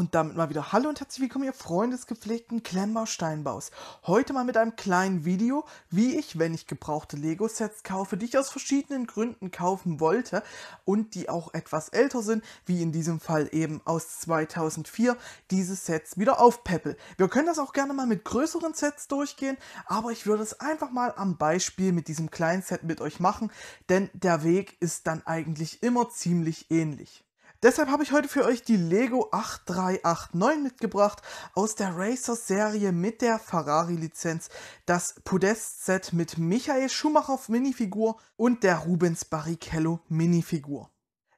Und damit mal wieder Hallo und herzlich willkommen, ihr Freunde des gepflegten Klemmbau-Steinbaus. Heute mal mit einem kleinen Video, wie ich, wenn ich gebrauchte Lego-Sets kaufe, die ich aus verschiedenen Gründen kaufen wollte und die auch etwas älter sind, wie in diesem Fall eben aus 2004, diese Sets wieder aufpeppel. Wir können das auch gerne mal mit größeren Sets durchgehen, aber ich würde es einfach mal am Beispiel mit diesem kleinen Set mit euch machen, denn der Weg ist dann eigentlich immer ziemlich ähnlich. Deshalb habe ich heute für euch die Lego 8389 mitgebracht aus der racer serie mit der Ferrari-Lizenz, das Podest-Set mit Michael Schumacher Minifigur und der Rubens Barrichello Minifigur.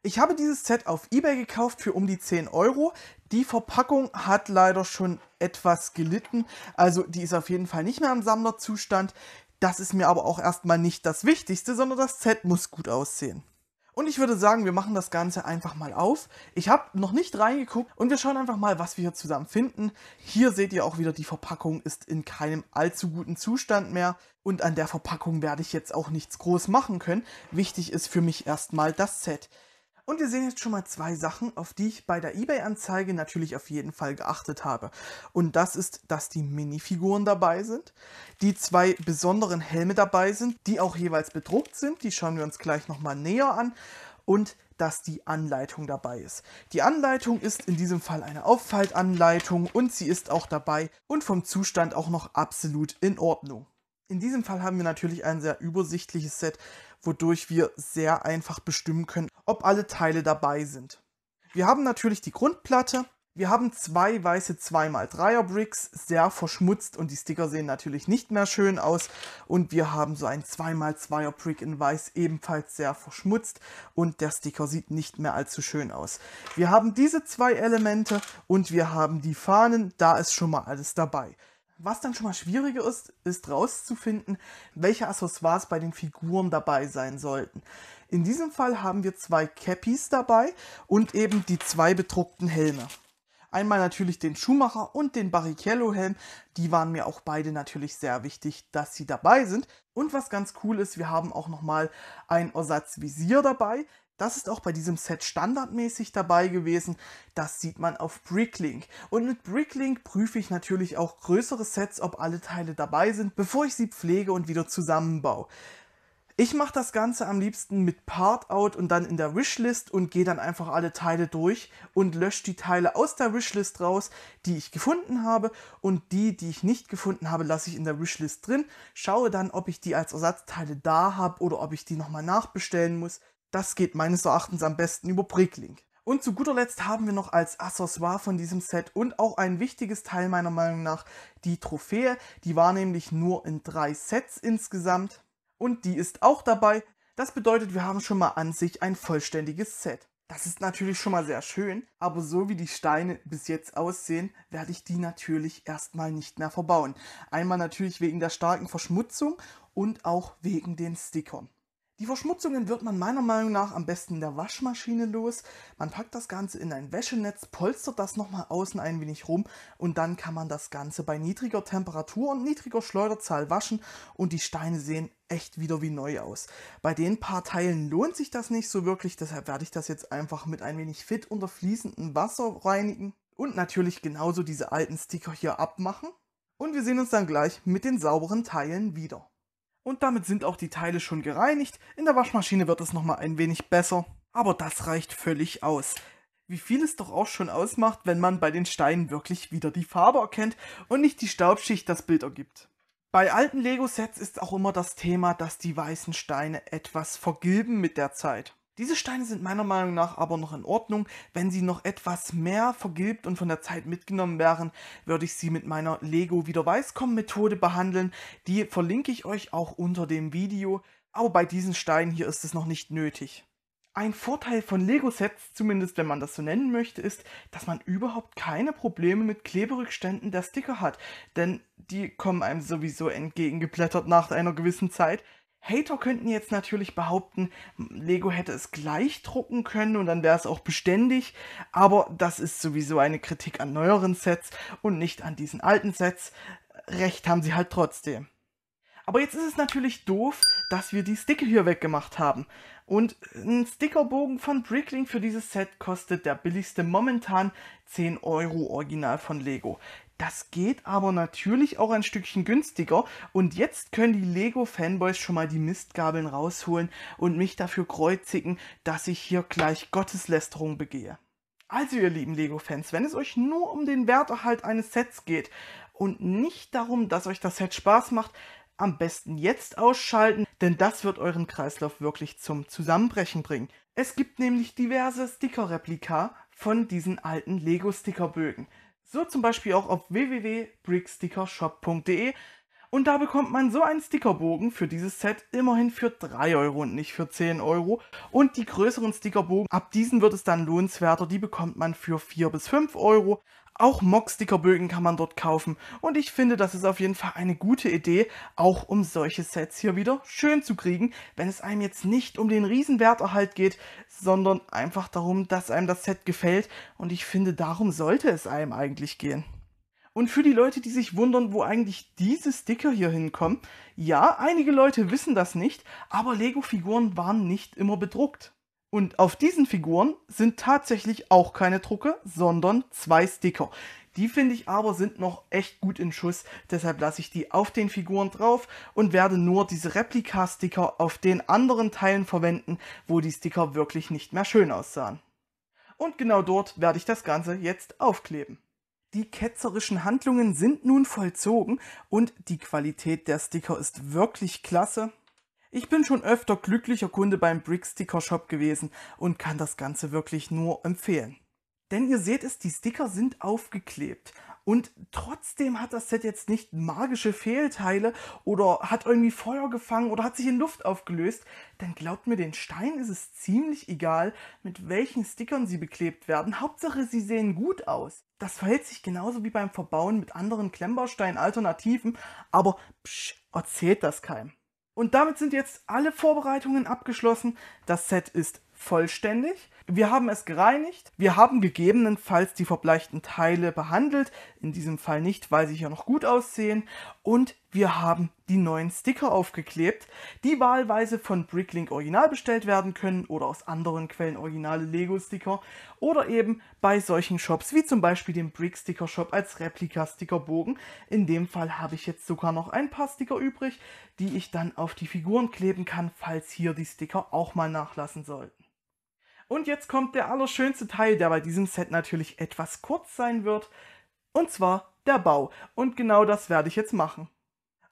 Ich habe dieses Set auf Ebay gekauft für um die 10 Euro. Die Verpackung hat leider schon etwas gelitten, also die ist auf jeden Fall nicht mehr im Sammlerzustand. Das ist mir aber auch erstmal nicht das Wichtigste, sondern das Set muss gut aussehen. Und ich würde sagen, wir machen das Ganze einfach mal auf. Ich habe noch nicht reingeguckt und wir schauen einfach mal, was wir hier zusammen finden. Hier seht ihr auch wieder, die Verpackung ist in keinem allzu guten Zustand mehr. Und an der Verpackung werde ich jetzt auch nichts groß machen können. Wichtig ist für mich erstmal das Set. Und wir sehen jetzt schon mal zwei Sachen, auf die ich bei der eBay-Anzeige natürlich auf jeden Fall geachtet habe. Und das ist, dass die Minifiguren dabei sind, die zwei besonderen Helme dabei sind, die auch jeweils bedruckt sind, die schauen wir uns gleich nochmal näher an, und dass die Anleitung dabei ist. Die Anleitung ist in diesem Fall eine Auffaltanleitung und sie ist auch dabei und vom Zustand auch noch absolut in Ordnung. In diesem Fall haben wir natürlich ein sehr übersichtliches Set, wodurch wir sehr einfach bestimmen können, ob alle Teile dabei sind. Wir haben natürlich die Grundplatte, wir haben zwei weiße 2x3er Bricks, sehr verschmutzt und die Sticker sehen natürlich nicht mehr schön aus. Und wir haben so ein 2x2er Brick in weiß, ebenfalls sehr verschmutzt und der Sticker sieht nicht mehr allzu schön aus. Wir haben diese zwei Elemente und wir haben die Fahnen, da ist schon mal alles dabei was dann schon mal schwieriger ist, ist rauszufinden, welche Accessoires bei den Figuren dabei sein sollten. In diesem Fall haben wir zwei Cappies dabei und eben die zwei bedruckten Helme. Einmal natürlich den Schuhmacher und den Barrichello-Helm. Die waren mir auch beide natürlich sehr wichtig, dass sie dabei sind. Und was ganz cool ist, wir haben auch nochmal ein Ersatzvisier dabei. Das ist auch bei diesem Set standardmäßig dabei gewesen. Das sieht man auf Bricklink. Und mit Bricklink prüfe ich natürlich auch größere Sets, ob alle Teile dabei sind, bevor ich sie pflege und wieder zusammenbaue. Ich mache das Ganze am liebsten mit Part-Out und dann in der Wishlist und gehe dann einfach alle Teile durch und lösche die Teile aus der Wishlist raus, die ich gefunden habe und die, die ich nicht gefunden habe, lasse ich in der Wishlist drin, schaue dann, ob ich die als Ersatzteile da habe oder ob ich die nochmal nachbestellen muss. Das geht meines Erachtens am besten über Bricklink. Und zu guter Letzt haben wir noch als Accessoire von diesem Set und auch ein wichtiges Teil meiner Meinung nach die Trophäe. Die war nämlich nur in drei Sets insgesamt und die ist auch dabei. Das bedeutet, wir haben schon mal an sich ein vollständiges Set. Das ist natürlich schon mal sehr schön, aber so wie die Steine bis jetzt aussehen, werde ich die natürlich erstmal nicht mehr verbauen. Einmal natürlich wegen der starken Verschmutzung und auch wegen den Stickern. Die Verschmutzungen wird man meiner Meinung nach am besten in der Waschmaschine los. Man packt das Ganze in ein Wäschenetz, polstert das nochmal außen ein wenig rum und dann kann man das Ganze bei niedriger Temperatur und niedriger Schleuderzahl waschen und die Steine sehen echt wieder wie neu aus. Bei den paar Teilen lohnt sich das nicht so wirklich, deshalb werde ich das jetzt einfach mit ein wenig Fit unter fließendem Wasser reinigen und natürlich genauso diese alten Sticker hier abmachen. Und wir sehen uns dann gleich mit den sauberen Teilen wieder. Und damit sind auch die Teile schon gereinigt. In der Waschmaschine wird es nochmal ein wenig besser. Aber das reicht völlig aus. Wie viel es doch auch schon ausmacht, wenn man bei den Steinen wirklich wieder die Farbe erkennt und nicht die Staubschicht das Bild ergibt. Bei alten Lego-Sets ist auch immer das Thema, dass die weißen Steine etwas vergilben mit der Zeit. Diese Steine sind meiner Meinung nach aber noch in Ordnung. Wenn sie noch etwas mehr vergilbt und von der Zeit mitgenommen wären, würde ich sie mit meiner Lego wieder weißkommen Methode behandeln. Die verlinke ich euch auch unter dem Video. Aber bei diesen Steinen hier ist es noch nicht nötig. Ein Vorteil von Lego-Sets, zumindest wenn man das so nennen möchte, ist, dass man überhaupt keine Probleme mit Kleberückständen der Sticker hat, denn die kommen einem sowieso entgegengeblättert nach einer gewissen Zeit. Hater könnten jetzt natürlich behaupten, Lego hätte es gleich drucken können und dann wäre es auch beständig, aber das ist sowieso eine Kritik an neueren Sets und nicht an diesen alten Sets. Recht haben sie halt trotzdem. Aber jetzt ist es natürlich doof, dass wir die Sticker hier weggemacht haben. Und ein Stickerbogen von Brickling für dieses Set kostet der billigste momentan 10 Euro Original von Lego. Das geht aber natürlich auch ein Stückchen günstiger. Und jetzt können die Lego-Fanboys schon mal die Mistgabeln rausholen und mich dafür kreuzigen, dass ich hier gleich Gotteslästerung begehe. Also ihr lieben Lego-Fans, wenn es euch nur um den Werterhalt eines Sets geht und nicht darum, dass euch das Set Spaß macht, am besten jetzt ausschalten, denn das wird euren Kreislauf wirklich zum Zusammenbrechen bringen. Es gibt nämlich diverse Sticker-Replika von diesen alten Lego-Stickerbögen. So zum Beispiel auch auf www.brickstickershop.de und da bekommt man so einen Stickerbogen für dieses Set immerhin für 3 Euro und nicht für 10 Euro. Und die größeren Stickerbogen, ab diesen wird es dann lohnenswerter, die bekommt man für 4 bis 5 Euro. Auch Mock-Stickerbögen kann man dort kaufen und ich finde, das ist auf jeden Fall eine gute Idee, auch um solche Sets hier wieder schön zu kriegen, wenn es einem jetzt nicht um den Riesenwerterhalt geht, sondern einfach darum, dass einem das Set gefällt und ich finde, darum sollte es einem eigentlich gehen. Und für die Leute, die sich wundern, wo eigentlich diese Sticker hier hinkommen, ja, einige Leute wissen das nicht, aber Lego-Figuren waren nicht immer bedruckt. Und auf diesen Figuren sind tatsächlich auch keine Drucke, sondern zwei Sticker. Die finde ich aber sind noch echt gut in Schuss, deshalb lasse ich die auf den Figuren drauf und werde nur diese Replika-Sticker auf den anderen Teilen verwenden, wo die Sticker wirklich nicht mehr schön aussahen. Und genau dort werde ich das Ganze jetzt aufkleben. Die ketzerischen Handlungen sind nun vollzogen und die Qualität der Sticker ist wirklich klasse. Ich bin schon öfter glücklicher Kunde beim Brick Sticker Shop gewesen und kann das Ganze wirklich nur empfehlen. Denn ihr seht es, die Sticker sind aufgeklebt. Und trotzdem hat das Set jetzt nicht magische Fehlteile oder hat irgendwie Feuer gefangen oder hat sich in Luft aufgelöst. Denn glaubt mir, den Stein ist es ziemlich egal, mit welchen Stickern sie beklebt werden. Hauptsache, sie sehen gut aus. Das verhält sich genauso wie beim Verbauen mit anderen Klemmbaustein-Alternativen, aber psch, erzählt das keinem. Und damit sind jetzt alle Vorbereitungen abgeschlossen. Das Set ist vollständig. Wir haben es gereinigt, wir haben gegebenenfalls die verbleichten Teile behandelt, in diesem Fall nicht, weil sie hier noch gut aussehen, und wir haben die neuen Sticker aufgeklebt, die wahlweise von Bricklink original bestellt werden können oder aus anderen Quellen originale Lego-Sticker oder eben bei solchen Shops wie zum Beispiel dem Brick-Sticker-Shop als Replika-Stickerbogen. In dem Fall habe ich jetzt sogar noch ein paar Sticker übrig, die ich dann auf die Figuren kleben kann, falls hier die Sticker auch mal nachlassen sollten. Und jetzt kommt der allerschönste Teil, der bei diesem Set natürlich etwas kurz sein wird, und zwar der Bau. Und genau das werde ich jetzt machen.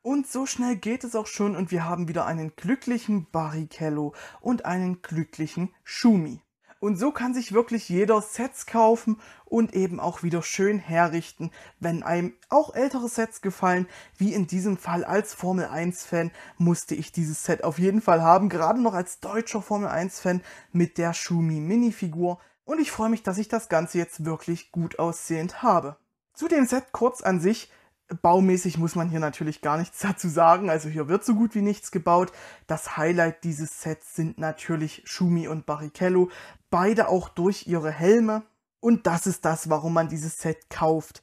Und so schnell geht es auch schon und wir haben wieder einen glücklichen Barrichello und einen glücklichen Schumi. Und so kann sich wirklich jeder Sets kaufen und eben auch wieder schön herrichten, wenn einem auch ältere Sets gefallen, wie in diesem Fall als Formel 1-Fan musste ich dieses Set auf jeden Fall haben, gerade noch als deutscher Formel 1-Fan mit der Schumi Minifigur. Und ich freue mich, dass ich das Ganze jetzt wirklich gut aussehend habe. Zu dem Set kurz an sich. Baumäßig muss man hier natürlich gar nichts dazu sagen, also hier wird so gut wie nichts gebaut. Das Highlight dieses Sets sind natürlich Schumi und Barrichello, beide auch durch ihre Helme. Und das ist das, warum man dieses Set kauft.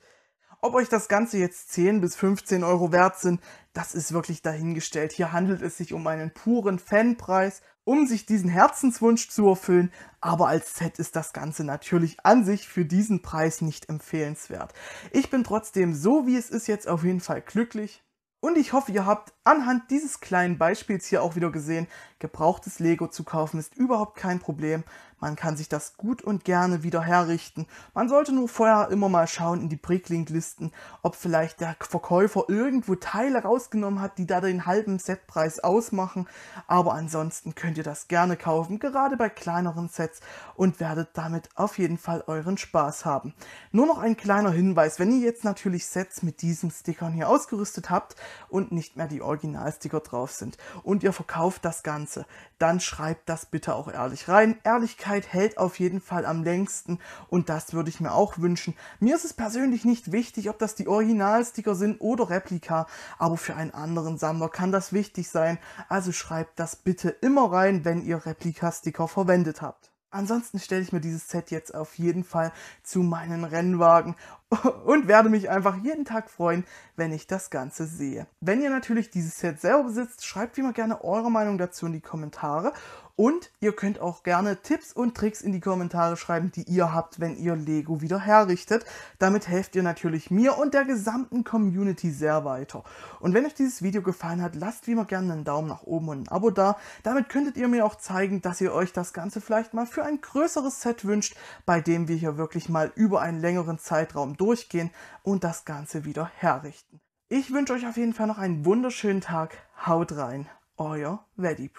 Ob euch das Ganze jetzt 10 bis 15 Euro wert sind, das ist wirklich dahingestellt. Hier handelt es sich um einen puren Fanpreis, um sich diesen Herzenswunsch zu erfüllen. Aber als Set ist das Ganze natürlich an sich für diesen Preis nicht empfehlenswert. Ich bin trotzdem so, wie es ist, jetzt auf jeden Fall glücklich. Und ich hoffe, ihr habt anhand dieses kleinen Beispiels hier auch wieder gesehen, Gebrauchtes Lego zu kaufen ist überhaupt kein Problem. Man kann sich das gut und gerne wieder herrichten. Man sollte nur vorher immer mal schauen in die Bricklink-Listen, ob vielleicht der Verkäufer irgendwo Teile rausgenommen hat, die da den halben Setpreis ausmachen. Aber ansonsten könnt ihr das gerne kaufen, gerade bei kleineren Sets und werdet damit auf jeden Fall euren Spaß haben. Nur noch ein kleiner Hinweis, wenn ihr jetzt natürlich Sets mit diesen Stickern hier ausgerüstet habt und nicht mehr die Originalsticker drauf sind und ihr verkauft das Ganze, Ganze, dann schreibt das bitte auch ehrlich rein. Ehrlichkeit hält auf jeden Fall am längsten und das würde ich mir auch wünschen. Mir ist es persönlich nicht wichtig, ob das die Originalsticker sind oder Replika, aber für einen anderen Sammler kann das wichtig sein. Also schreibt das bitte immer rein, wenn ihr Replika-Sticker verwendet habt. Ansonsten stelle ich mir dieses Set jetzt auf jeden Fall zu meinen Rennwagen und werde mich einfach jeden Tag freuen, wenn ich das Ganze sehe. Wenn ihr natürlich dieses Set selber besitzt, schreibt wie immer gerne eure Meinung dazu in die Kommentare und ihr könnt auch gerne Tipps und Tricks in die Kommentare schreiben, die ihr habt, wenn ihr Lego wieder herrichtet. Damit helft ihr natürlich mir und der gesamten Community sehr weiter. Und wenn euch dieses Video gefallen hat, lasst wie immer gerne einen Daumen nach oben und ein Abo da. Damit könntet ihr mir auch zeigen, dass ihr euch das Ganze vielleicht mal für ein größeres Set wünscht, bei dem wir hier wirklich mal über einen längeren Zeitraum durchgehen und das Ganze wieder herrichten. Ich wünsche euch auf jeden Fall noch einen wunderschönen Tag. Haut rein, euer Ready